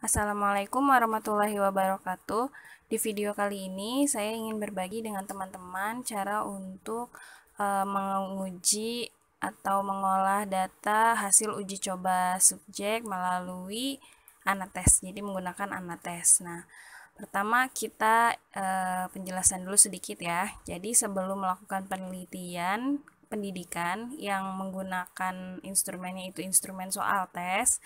Assalamualaikum warahmatullahi wabarakatuh. Di video kali ini saya ingin berbagi dengan teman-teman cara untuk e, menguji atau mengolah data hasil uji coba subjek melalui anates. Jadi menggunakan anates. Nah, Pertama, kita e, penjelasan dulu sedikit ya. Jadi, sebelum melakukan penelitian pendidikan yang menggunakan instrumennya itu instrumen soal tes,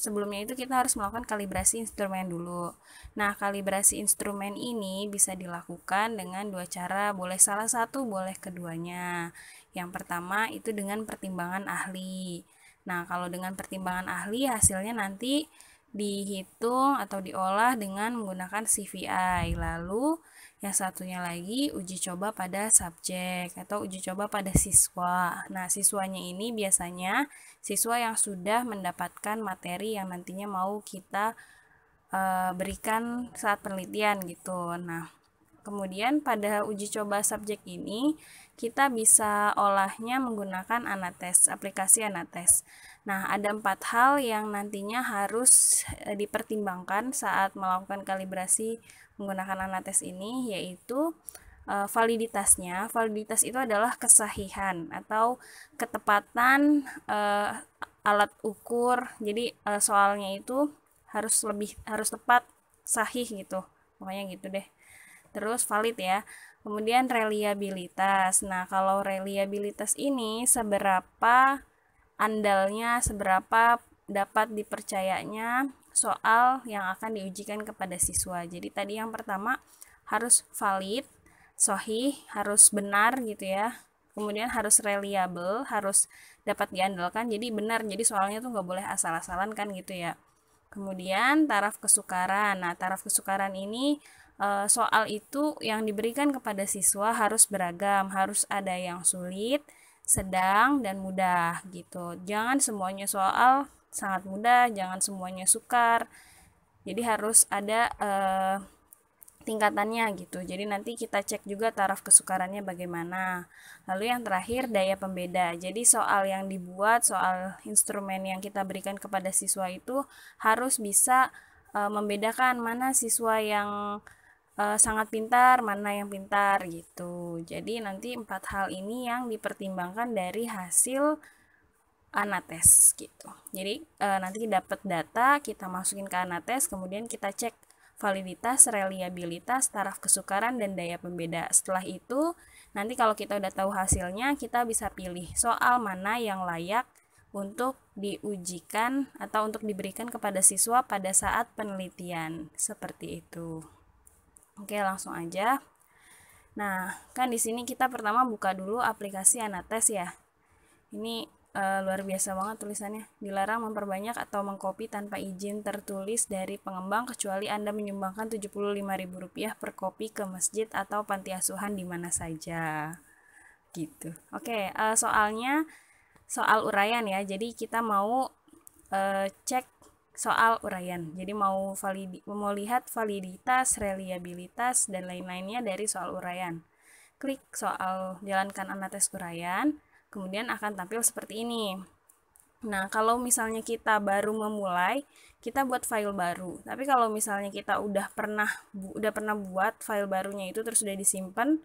sebelumnya itu kita harus melakukan kalibrasi instrumen dulu. Nah, kalibrasi instrumen ini bisa dilakukan dengan dua cara, boleh salah satu, boleh keduanya. Yang pertama itu dengan pertimbangan ahli. Nah, kalau dengan pertimbangan ahli hasilnya nanti dihitung atau diolah dengan menggunakan CVI. Lalu yang satunya lagi uji coba pada subjek atau uji coba pada siswa. Nah, siswanya ini biasanya siswa yang sudah mendapatkan materi yang nantinya mau kita e, berikan saat penelitian gitu. Nah, kemudian pada uji coba subjek ini kita bisa olahnya menggunakan Anates, aplikasi Anates. Nah, ada empat hal yang nantinya harus eh, dipertimbangkan saat melakukan kalibrasi menggunakan Anates ini, yaitu eh, validitasnya. Validitas itu adalah kesahihan atau ketepatan uh, alat ukur. Jadi uh, soalnya itu harus lebih harus tepat, sahih gitu. Pokoknya gitu deh terus valid ya. Kemudian reliabilitas. Nah, kalau reliabilitas ini seberapa andalnya, seberapa dapat dipercayanya soal yang akan diujikan kepada siswa. Jadi tadi yang pertama harus valid, sohi harus benar gitu ya. Kemudian harus reliable, harus dapat diandalkan. Jadi benar. Jadi soalnya tuh nggak boleh asal-asalan kan gitu ya. Kemudian taraf kesukaran. Nah, taraf kesukaran ini eh, soal itu yang diberikan kepada siswa harus beragam, harus ada yang sulit, sedang dan mudah gitu. Jangan semuanya soal sangat mudah, jangan semuanya sukar. Jadi harus ada eh, tingkatannya gitu. Jadi nanti kita cek juga taraf kesukarannya bagaimana. Lalu yang terakhir daya pembeda. Jadi soal yang dibuat, soal instrumen yang kita berikan kepada siswa itu harus bisa e, membedakan mana siswa yang e, sangat pintar, mana yang pintar gitu. Jadi nanti empat hal ini yang dipertimbangkan dari hasil anates gitu. Jadi e, nanti dapat data, kita masukin ke anates, kemudian kita cek validitas, reliabilitas, taraf kesukaran, dan daya pembeda. Setelah itu, nanti kalau kita udah tahu hasilnya, kita bisa pilih soal mana yang layak untuk diujikan atau untuk diberikan kepada siswa pada saat penelitian. Seperti itu. Oke, langsung aja. Nah, kan di sini kita pertama buka dulu aplikasi Anates ya. Ini uh, luar biasa banget tulisannya. Dilarang memperbanyak atau mengkopi tanpa izin tertulis dari pengembang kecuali Anda menyumbangkan Rp75.000 per kopi ke masjid atau panti asuhan di mana saja. Gitu. Oke, okay, uh, eh, soalnya soal uraian ya. Jadi kita mau uh, cek soal uraian. Jadi mau validi mau lihat validitas, reliabilitas dan lain-lainnya dari soal uraian. Klik soal jalankan analisis uraian kemudian akan tampil seperti ini. Nah, kalau misalnya kita baru memulai, kita buat file baru. Tapi kalau misalnya kita udah pernah bu, udah pernah buat file barunya itu terus sudah disimpan,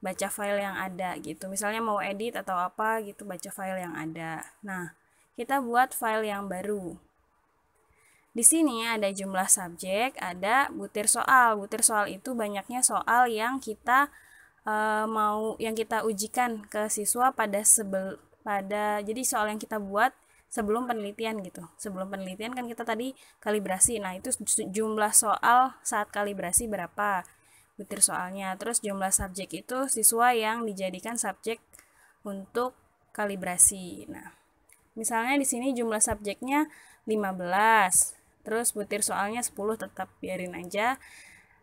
baca file yang ada gitu. Misalnya mau edit atau apa gitu, baca file yang ada. Nah, kita buat file yang baru. Di sini ada jumlah subjek, ada butir soal. Butir soal itu banyaknya soal yang kita uh, mau yang kita ujikan ke siswa pada sebel pada jadi soal yang kita buat sebelum penelitian gitu. Sebelum penelitian kan kita tadi kalibrasi. Nah, itu jumlah soal saat kalibrasi berapa butir soalnya. Terus jumlah subjek itu siswa yang dijadikan subjek untuk kalibrasi. Nah, misalnya di sini jumlah subjeknya 15. Terus butir soalnya 10 tetap biarin aja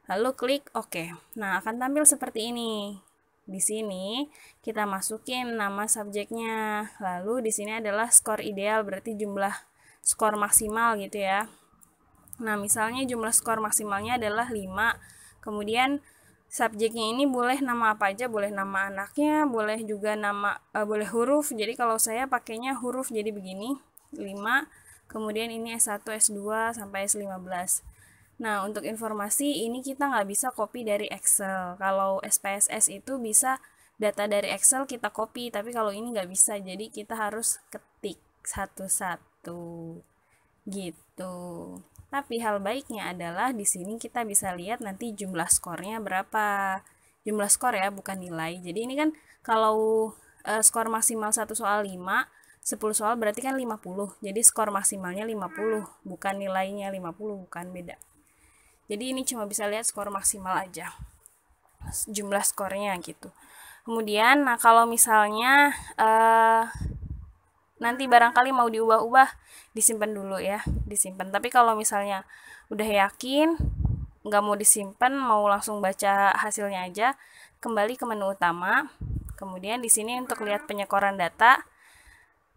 lalu klik OK. Nah, akan tampil seperti ini. Di sini kita masukin nama subjeknya, lalu di sini adalah skor ideal, berarti jumlah skor maksimal gitu ya. Nah, misalnya jumlah skor maksimalnya adalah 5. Kemudian subjeknya ini boleh nama apa aja, boleh nama anaknya, boleh juga nama uh, boleh huruf. Jadi kalau saya pakainya huruf jadi begini, 5. Kemudian ini S1, S2 sampai S15. Nah, untuk informasi ini kita nggak bisa copy dari Excel. Kalau SPSS itu bisa data dari Excel kita copy, tapi kalau ini nggak bisa, jadi kita harus ketik satu-satu gitu. Tapi hal baiknya adalah di sini kita bisa lihat nanti jumlah skornya berapa. Jumlah skor ya, bukan nilai. Jadi ini kan kalau e, skor maksimal satu soal 5, 10 soal berarti kan 50. Jadi skor maksimalnya 50, bukan nilainya 50, bukan beda. Jadi ini cuma bisa lihat skor maksimal aja. Jumlah skornya gitu. Kemudian nah kalau misalnya uh, nanti barangkali mau diubah-ubah disimpan dulu ya, disimpan. Tapi kalau misalnya udah yakin nggak mau disimpan, mau langsung baca hasilnya aja, kembali ke menu utama. Kemudian di sini untuk lihat penyekoran data,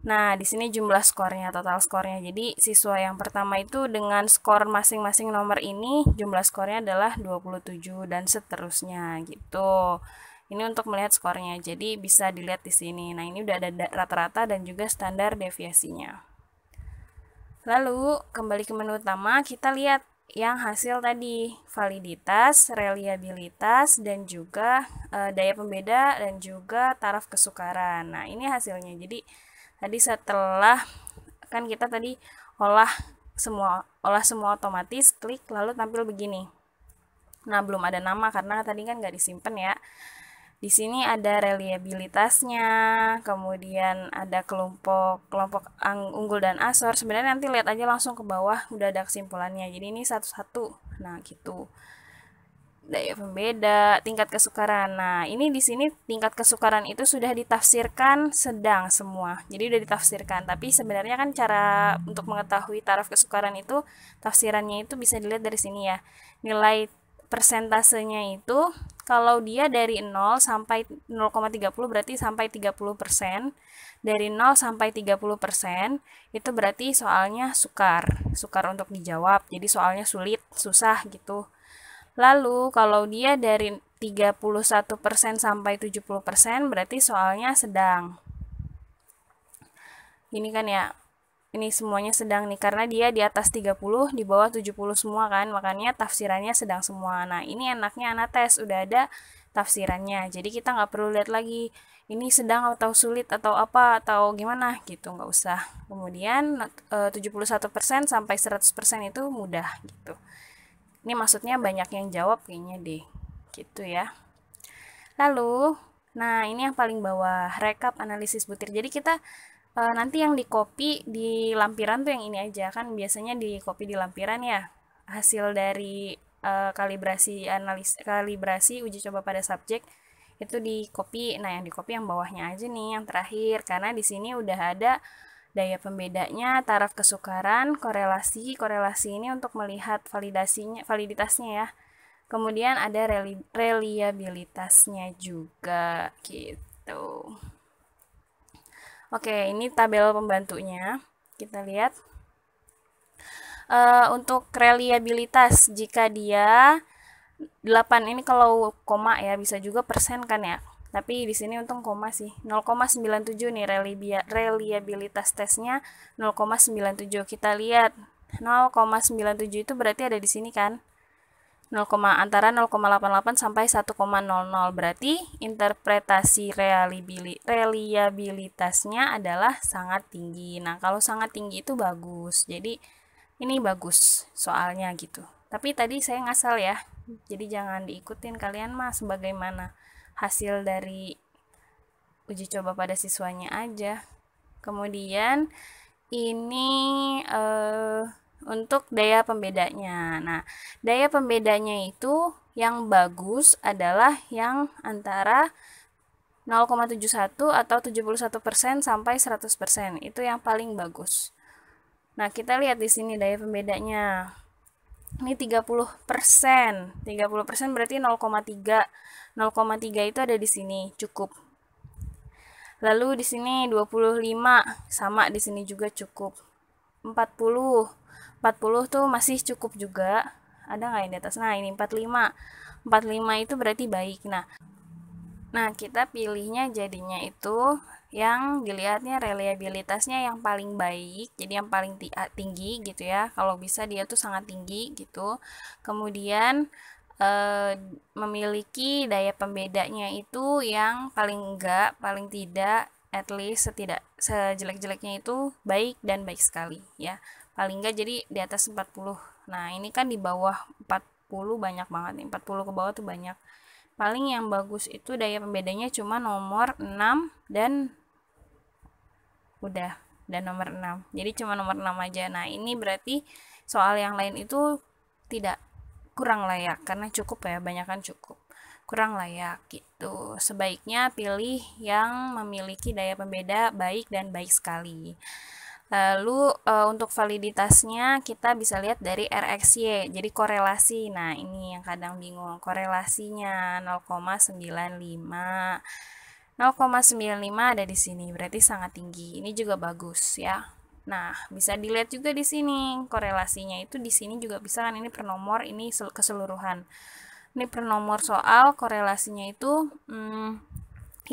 Nah, di sini jumlah skornya, total skornya. Jadi, siswa yang pertama itu dengan skor masing-masing nomor ini, jumlah skornya adalah 27 dan seterusnya gitu. Ini untuk melihat skornya, jadi bisa dilihat di sini. Nah, ini udah ada rata-rata dan juga standar deviasinya. Lalu, kembali ke menu utama, kita lihat yang hasil tadi, validitas, reliabilitas, dan juga e, daya pembeda, dan juga taraf kesukaran. Nah, ini hasilnya. Jadi, Tadi setelah kan kita tadi olah semua olah semua otomatis klik lalu tampil begini. Nah, belum ada nama karena tadi kan nggak disimpan ya. Di sini ada reliabilitasnya, kemudian ada kelompok kelompok unggul dan asor. Sebenarnya nanti lihat aja langsung ke bawah udah ada kesimpulannya. Jadi ini satu-satu. Nah, gitu daya pembeda, tingkat kesukaran. Nah, ini di sini tingkat kesukaran itu sudah ditafsirkan sedang semua. Jadi sudah ditafsirkan, tapi sebenarnya kan cara untuk mengetahui taraf kesukaran itu tafsirannya itu bisa dilihat dari sini ya. Nilai persentasenya itu kalau dia dari 0 sampai 0,30 berarti sampai 30%. Dari 0 sampai 30% itu berarti soalnya sukar, sukar untuk dijawab. Jadi soalnya sulit, susah gitu. Lalu kalau dia dari 31% sampai 70% berarti soalnya sedang. Ini kan ya, ini semuanya sedang nih karena dia di atas 30, di bawah 70 semua kan, makanya tafsirannya sedang semua. Nah, ini enaknya anak tes udah ada tafsirannya. Jadi kita nggak perlu lihat lagi ini sedang atau sulit atau apa atau gimana gitu, nggak usah. Kemudian 71% eh, sampai 100% itu mudah gitu. Ini maksudnya banyak yang jawab kayaknya deh. Gitu ya. Lalu, nah ini yang paling bawah, rekap analisis butir. Jadi kita e, nanti yang di copy di lampiran tuh yang ini aja kan biasanya di copy di lampiran ya. Hasil dari e, kalibrasi analis kalibrasi uji coba pada subjek itu di copy. Nah, yang di copy yang bawahnya aja nih yang terakhir karena di sini udah ada Daya pembedanya taraf kesukaran, korelasi. Korelasi ini untuk melihat validasinya, validitasnya ya. Kemudian ada reli reliabilitasnya juga gitu. Oke, ini tabel pembantunya. Kita lihat. Uh, untuk reliabilitas jika dia 8 ini kalau koma ya bisa juga persen kan ya tapi di sini untung koma sih 0,97 nih reliabilitas tesnya 0,97 kita lihat 0,97 itu berarti ada di sini kan 0, antara 0,88 sampai 1,00 berarti interpretasi reliabilitasnya adalah sangat tinggi. Nah, kalau sangat tinggi itu bagus. Jadi ini bagus soalnya gitu. Tapi tadi saya ngasal ya. Jadi jangan diikutin kalian mah sebagaimana hasil dari uji coba pada siswanya aja. Kemudian ini uh, untuk daya pembedanya. Nah, daya pembedanya itu yang bagus adalah yang antara 0,71 atau 71% sampai 100%. Itu yang paling bagus. Nah, kita lihat di sini daya pembedanya ini 30 persen 30 persen berarti 0,3 0,3 itu ada di sini cukup lalu di sini 25 sama di sini juga cukup 40 40 tuh masih cukup juga ada nggak yang di atas nah ini 45 45 itu berarti baik nah nah kita pilihnya jadinya itu yang dilihatnya reliabilitasnya yang paling baik jadi yang paling ah, tinggi gitu ya kalau bisa dia tuh sangat tinggi gitu kemudian eh, memiliki daya pembedanya itu yang paling enggak paling tidak at least setidak sejelek-jeleknya itu baik dan baik sekali ya paling enggak jadi di atas 40 nah ini kan di bawah 40 banyak banget nih 40 ke bawah tuh banyak paling yang bagus itu daya pembedanya cuma nomor 6 dan udah dan nomor 6 jadi cuma nomor 6 aja nah ini berarti soal yang lain itu tidak kurang layak karena cukup ya banyak kan cukup kurang layak gitu sebaiknya pilih yang memiliki daya pembeda baik dan baik sekali lalu e, untuk validitasnya kita bisa lihat dari RXY jadi korelasi nah ini yang kadang bingung korelasinya 0,95 0,95 ada di sini, berarti sangat tinggi. Ini juga bagus ya. Nah, bisa dilihat juga di sini korelasinya itu di sini juga bisa kan ini per nomor, ini keseluruhan. Ini per nomor soal korelasinya itu hmm,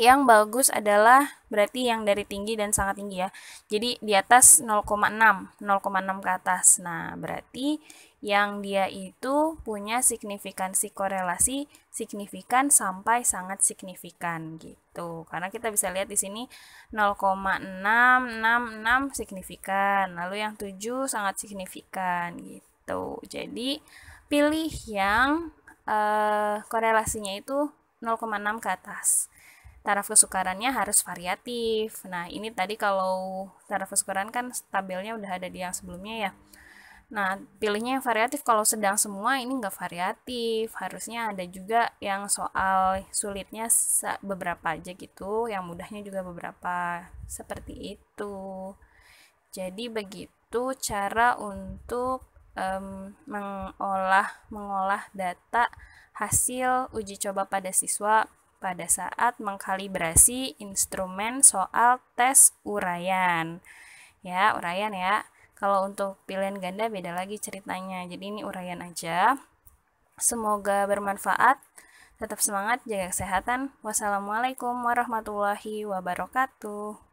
yang bagus adalah berarti yang dari tinggi dan sangat tinggi ya. Jadi di atas 0,6, 0,6 ke atas. Nah, berarti yang dia itu punya signifikansi korelasi signifikan sampai sangat signifikan gitu. Karena kita bisa lihat di sini 0,666 signifikan, lalu yang 7 sangat signifikan gitu. Jadi pilih yang eh, korelasinya itu 0,6 ke atas. Taraf kesukarannya harus variatif. Nah, ini tadi kalau taraf kesukaran kan tabelnya udah ada di yang sebelumnya ya Nah, pilihnya yang variatif. Kalau sedang semua ini nggak variatif. Harusnya ada juga yang soal sulitnya beberapa aja gitu, yang mudahnya juga beberapa. Seperti itu. Jadi begitu cara untuk um, mengolah mengolah data hasil uji coba pada siswa pada saat mengkalibrasi instrumen soal tes urayan Ya, urayan ya. Kalau untuk pilihan ganda beda lagi ceritanya. Jadi ini uraian aja. Semoga bermanfaat. Tetap semangat, jaga kesehatan. Wassalamualaikum warahmatullahi wabarakatuh.